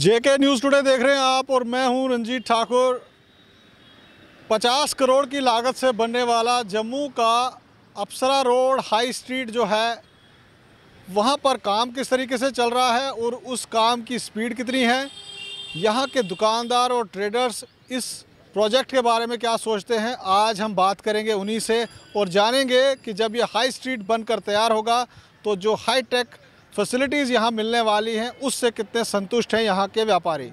जेके news today देख रहे हैं आप और मैं हूं रंजीत ठाकुर 50 करोड़ की लागत से बनने वाला जम्मू का अप्सरा रोड हाई स्ट्रीट जो है वहां पर काम किस तरीके से चल रहा है और उस काम की स्पीड कितनी है यहां के दुकानदार और ट्रेडर्स इस प्रोजेक्ट के बारे में क्या सोचते हैं आज हम बात करेंगे उन्हीं से और जानेंगे कि जब यह हाई स्ट्रीट बनकर तैयार होगा तो जो हाई टेक फैसिलिटीज़ यहाँ मिलने वाली हैं उससे कितने संतुष्ट हैं यहाँ के व्यापारी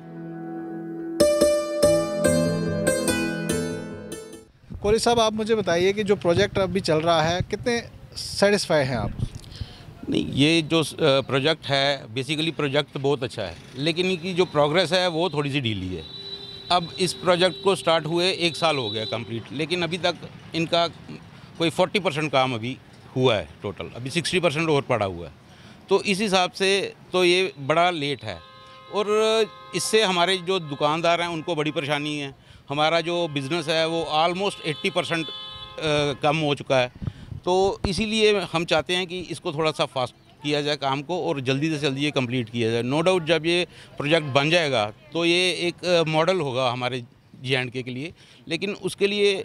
कोहली साहब आप मुझे बताइए कि जो प्रोजेक्ट अभी चल रहा है कितने सेटिस्फाई हैं आप नहीं ये जो प्रोजेक्ट है बेसिकली प्रोजेक्ट बहुत अच्छा है लेकिन इनकी जो प्रोग्रेस है वो थोड़ी सी ढीली है अब इस प्रोजेक्ट को स्टार्ट हुए एक साल हो गया कंप्लीट लेकिन अभी तक इनका कोई 40 परसेंट काम अभी हुआ है टोटल अभी 60 परसेंट और पड़ा हुआ है तो इस हिसाब से तो ये बड़ा लेट है और इससे हमारे जो दुकानदार हैं उनको बड़ी परेशानी है हमारा जो बिज़नेस है वो आलमोस्ट 80 परसेंट कम हो चुका है तो इसीलिए हम चाहते हैं कि इसको थोड़ा सा फास्ट किया जाए काम को और जल्दी से जल्दी ये कंप्लीट किया जाए नो डाउट जब ये प्रोजेक्ट बन जाएगा तो ये एक मॉडल होगा हमारे जे एंड के लिए लेकिन उसके लिए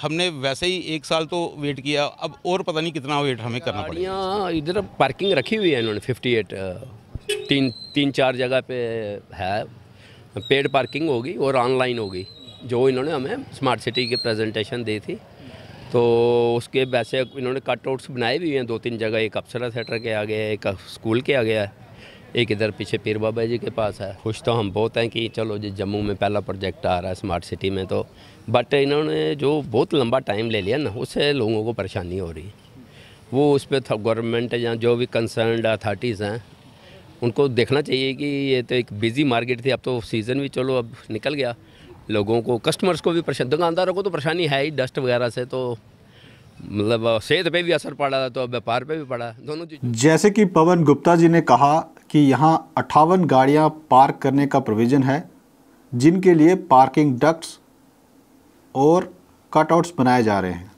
हमने वैसे ही एक साल तो वेट किया अब और पता नहीं कितना वेट हमें करना पड़ेगा इधर पार्किंग रखी हुई है इन्होंने फिफ्टी एट तीन तीन चार जगह पे है पेड पार्किंग होगी और ऑनलाइन होगी जो इन्होंने हमें स्मार्ट सिटी की प्रेजेंटेशन दी थी तो उसके वैसे इन्होंने कटआउट्स बनाए भी हैं दो तीन जगह एक अप्सरा थिएटर के आ गया एक स्कूल के गया है एक इधर पीछे पीर बाबा जी के पास है खुश तो हम बहुत हैं कि चलो जी जम्मू में पहला प्रोजेक्ट आ रहा है स्मार्ट सिटी में तो बट इन्होंने जो बहुत लंबा टाइम ले लिया ना उससे लोगों को परेशानी हो रही है वो उस पर गवर्नमेंट या जो भी कंसर्न अथॉरिटीज़ हैं उनको देखना चाहिए कि ये तो एक बिज़ी मार्केट थी अब तो सीज़न भी चलो अब निकल गया लोगों को कस्टमर्स को भी परेशान दुकानदारों को तो परेशानी है ही डस्ट वगैरह से तो मतलब सेहत पे भी असर पड़ा तो व्यापार पे भी पड़ा दोनों चीज़ जैसे कि पवन गुप्ता जी ने कहा कि यहाँ अट्ठावन गाड़ियाँ पार्क करने का प्रोविज़न है जिनके लिए पार्किंग डक्ट्स और कटआउट्स बनाए जा रहे हैं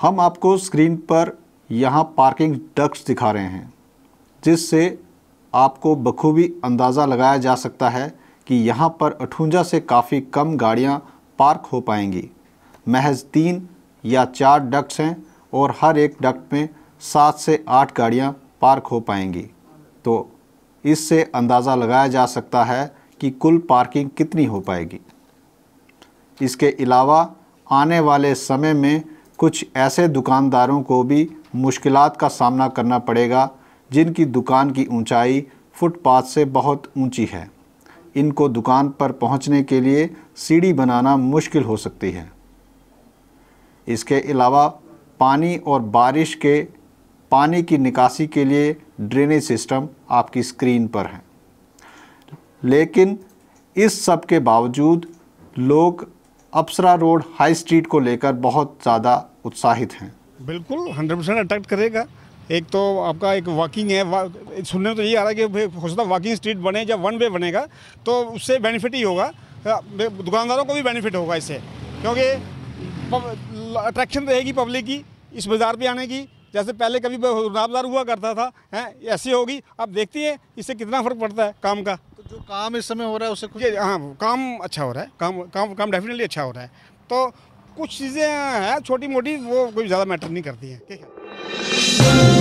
हम आपको स्क्रीन पर यहाँ पार्किंग डक्ट्स दिखा रहे हैं जिससे आपको बखूबी अंदाज़ा लगाया जा सकता है कि यहाँ पर अठूंजा से काफ़ी कम गाड़ियाँ पार्क हो पाएंगी महज तीन या चार डक्ट्स हैं और हर एक डक्ट में सात से आठ गाड़ियां पार्क हो पाएंगी तो इससे अंदाज़ा लगाया जा सकता है कि कुल पार्किंग कितनी हो पाएगी इसके अलावा आने वाले समय में कुछ ऐसे दुकानदारों को भी मुश्किल का सामना करना पड़ेगा जिनकी दुकान की ऊंचाई फुटपाथ से बहुत ऊंची है इनको दुकान पर पहुंचने के लिए सीढ़ी बनाना मुश्किल हो सकती है इसके अलावा पानी और बारिश के पानी की निकासी के लिए ड्रेनेज सिस्टम आपकी स्क्रीन पर है लेकिन इस सब के बावजूद लोग अप्सरा रोड हाई स्ट्रीट को लेकर बहुत ज़्यादा उत्साहित हैं बिल्कुल हंड्रेड परसेंट अट्रैक्ट करेगा एक तो आपका एक वॉकिंग है वा, सुनने तो ये आ रहा है कि हो सकता वॉकिंग स्ट्रीट बने या वन वे बनेगा तो उससे बेनिफिट ही होगा हाँ, दुकानदारों को भी बेनिफिट होगा इससे क्योंकि अट्रैक्शन रहेगी पब्लिक की इस बाज़ार पे आने की जैसे पहले कभी बाजार हुआ करता था हैं ऐसी होगी अब देखती हैं इससे कितना फ़र्क पड़ता है काम का तो जो काम इस समय हो रहा है उससे कुछ हाँ काम अच्छा हो रहा है काम काम काम डेफिनेटली अच्छा हो रहा है तो कुछ चीज़ें हैं छोटी मोटी वो कोई ज़्यादा मैटर नहीं करती हैं ठीक है